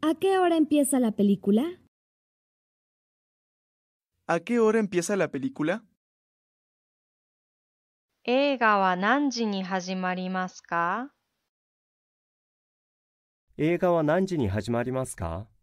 ¿A qué hora empieza la película? ¿A qué hora empieza la película? Egawananjini wa nanji ni